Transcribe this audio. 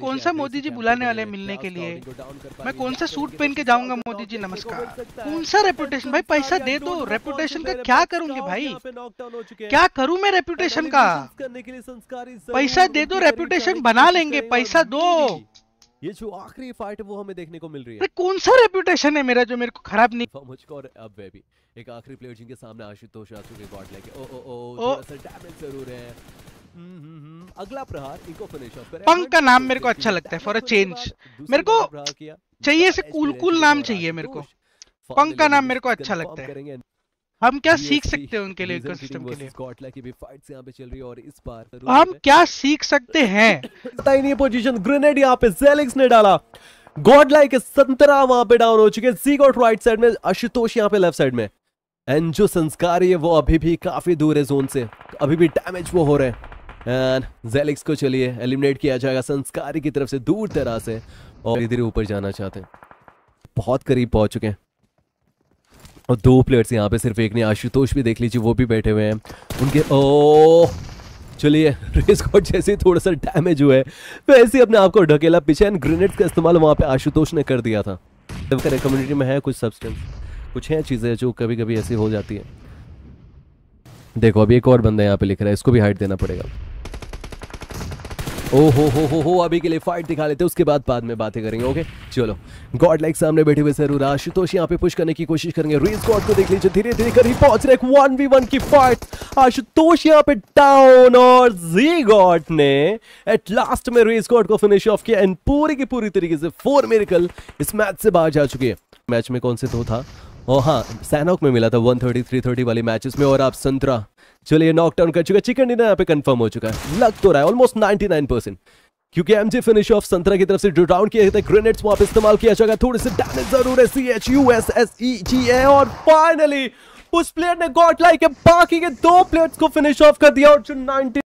कौन सा मोदी जी बुलाने वाले मिलने के लिए मैं कौन सा सूट पहन के जाऊंगा मोदी जी नमस्कार कौन सा रेपुटेशन तो भाई पैसा दे दो रेपुटेशन का क्या करूंगी भाई क्या करूं मैं रेपुटेशन का पैसा दे दो रेपुटेशन बना लेंगे पैसा दो ये जो आखिरी फाइट वो हमें देखने को मिल रही है कौन सा रेपुटेशन है मेरा जो मेरे को खराब नहीं मुझको और अब बेबी एक आखिरी प्लेयर जिनके सामने आशुतोष आशु के गॉड लेके ओ ओ ओ थोड़ा सा डैमेज जरूर है हम्म, हम्म, हम्म। अगला प्रहार इको फिनिश पंक का अच्छा नाम मेरे को अच्छा लगता है फॉर अ चेंज मेरे को चाहिए ऐसे कूल कूल नाम चाहिए मेरे को पंक का नाम मेरे को अच्छा लगता है हम क्या सीख सकते हैं उनके लिए इकोसिस्टम के लिए स्कॉटलैंड की भी फाइट्स यहां पे चल रही है और इस बार तो हम क्या सीख सकते हैं पता ही नहीं पोजीशन ग्रेनेड यहां पे जेलिक्स ने डाला गॉड लाइक संतरा वहां पे डाउन हो चुके हैं सी गॉट राइट साइड में आशुतोष यहां पे लेफ्ट साइड में एंड जो संस्कार ये वो अभी भी काफी दूर है जोन से अभी भी डैमेज वो हो रहे हैं एंड जेलिक्स को चलिए एलिमिनेट किया जाएगा संस्कारी की तरफ से दूर तरह से और धीरे धीरे ऊपर जाना चाहते हैं बहुत करीब पहुंच चुके हैं और दो प्लेयर्स यहाँ पे सिर्फ एक ने आशुतोष भी देख लीजिए वो भी बैठे हुए हैं उनके ओ चलिए रेसकोट जैसे थोड़ा सा डैमेज हुआ है वैसे अपने आप को ढकेला पीछे एंड ग्रेनेड का इस्तेमाल वहाँ पे आशुतोष ने कर दिया था कम्युनिटी में है कुछ सब्सटेंस कुछ हैं चीज़ें जो कभी कभी ऐसी हो जाती है देखो अभी एक और बंदा यहाँ पे लिख रहा है इसको भी हाइट देना पड़ेगा ओहो हो हो हो अभी के लिए फाइट दिखा लेते उसके बाद बाद में बातें करेंगे ओके चलो गॉड लाइक सामने बैठे हुए सरू आशुतोष यहाँ पे पुश करने की कोशिश करेंगे रेस गॉड को देख लीजिए धीरे धीरे कर ही पहुंच रहे वन वी वन की फाइट आशुतोष यहाँ पे डाउन और जी गॉड ने एट लास्ट में रेस गॉड को फिनिश ऑफ किया एंड पूरी की पूरी तरीके से फोर मेरिकल इस मैच से बाहर जा चुकी है मैच में कौन से दो था ओ हाँ सैनोक में मिला था 130 330 वाली मैचेस में और आप संतरा चलिए नॉक डाउन कर चुका चिकन डिनर यहाँ पे कंफर्म हो चुका है लग तो रहा है ऑलमोस्ट 99 परसेंट क्योंकि एम जी फिनिश ऑफ संतरा की तरफ से जो राउंड किया था ग्रेनेड्स वहां पे इस्तेमाल किया जाएगा थोड़े से डैमेज जरूर है C H U S S E G A और फाइनली उस प्लेयर ने गॉट लाइक के बाकी के दो प्लेयर्स को फिनिश ऑफ कर दिया और जो नाइनटी